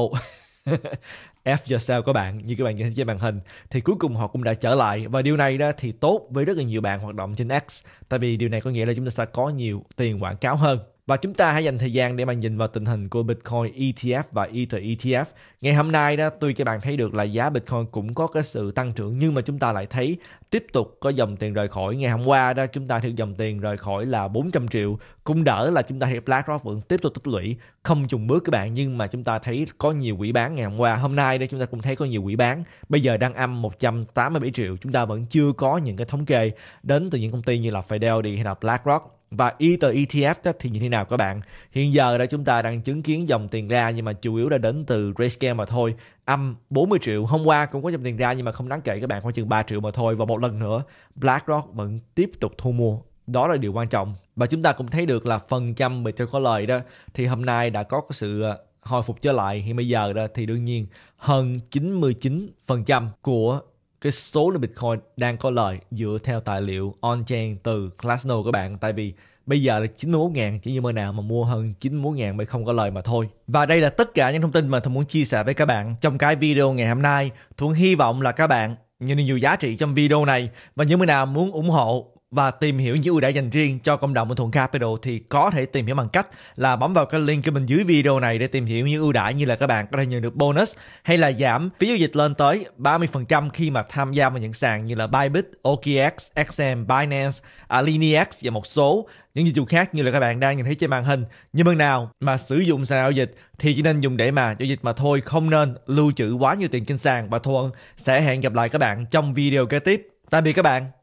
F yourself các bạn như các bạn nhìn trên màn hình thì cuối cùng họ cũng đã trở lại và điều này đó thì tốt với rất là nhiều bạn hoạt động trên X tại vì điều này có nghĩa là chúng ta sẽ có nhiều tiền quảng cáo hơn và chúng ta hãy dành thời gian để mà nhìn vào tình hình của Bitcoin ETF và Ether ETF. Ngày hôm nay đó, tuy các bạn thấy được là giá Bitcoin cũng có cái sự tăng trưởng nhưng mà chúng ta lại thấy tiếp tục có dòng tiền rời khỏi. Ngày hôm qua đó chúng ta thấy dòng tiền rời khỏi là 400 triệu. Cũng đỡ là chúng ta thấy BlackRock vẫn tiếp tục tích lũy không trùng bước các bạn nhưng mà chúng ta thấy có nhiều quỹ bán ngày hôm qua. Hôm nay đây chúng ta cũng thấy có nhiều quỹ bán. Bây giờ đang âm 187 triệu. Chúng ta vẫn chưa có những cái thống kê đến từ những công ty như là Fidelity hay là BlackRock và Ether ETF thì như thế nào các bạn? Hiện giờ đã chúng ta đang chứng kiến dòng tiền ra nhưng mà chủ yếu là đến từ Grayscale mà thôi. Âm 40 triệu. Hôm qua cũng có dòng tiền ra nhưng mà không đáng kể các bạn, khoảng chừng 3 triệu mà thôi. Và một lần nữa, BlackRock vẫn tiếp tục thu mua đó là điều quan trọng và chúng ta cũng thấy được là phần trăm Bitcoin có lời đó thì hôm nay đã có sự ờ, hồi phục trở lại hiện bây giờ đó thì đương nhiên hơn 99% của cái số lượng Bitcoin đang có lời dựa theo tài liệu on-chain từ Glassnode các bạn. Tại vì bây giờ là 91.000 chỉ như mơ nào mà mua hơn 91.000 mới không có lời mà thôi. Và đây là tất cả những thông tin mà tôi muốn chia sẻ với các bạn trong cái video ngày hôm nay. Thuận hy vọng là các bạn nhận được nhiều giá trị trong video này và những người nào muốn ủng hộ và tìm hiểu những ưu đãi dành riêng cho cộng đồng của Thuận Capital thì có thể tìm hiểu bằng cách là bấm vào cái link bên dưới video này để tìm hiểu những ưu đãi như là các bạn có thể nhận được bonus hay là giảm phí giao dịch lên tới 30% khi mà tham gia vào những sàn như là Bybit, OKX, XM, Binance, Alinex và một số những dịch vụ khác như là các bạn đang nhìn thấy trên màn hình. Nhưng mà nào mà sử dụng sàn giao dịch thì chỉ nên dùng để mà giao dịch mà thôi, không nên lưu trữ quá nhiều tiền trên sàn và Thuận sẽ hẹn gặp lại các bạn trong video kế tiếp. Tạm biệt các bạn.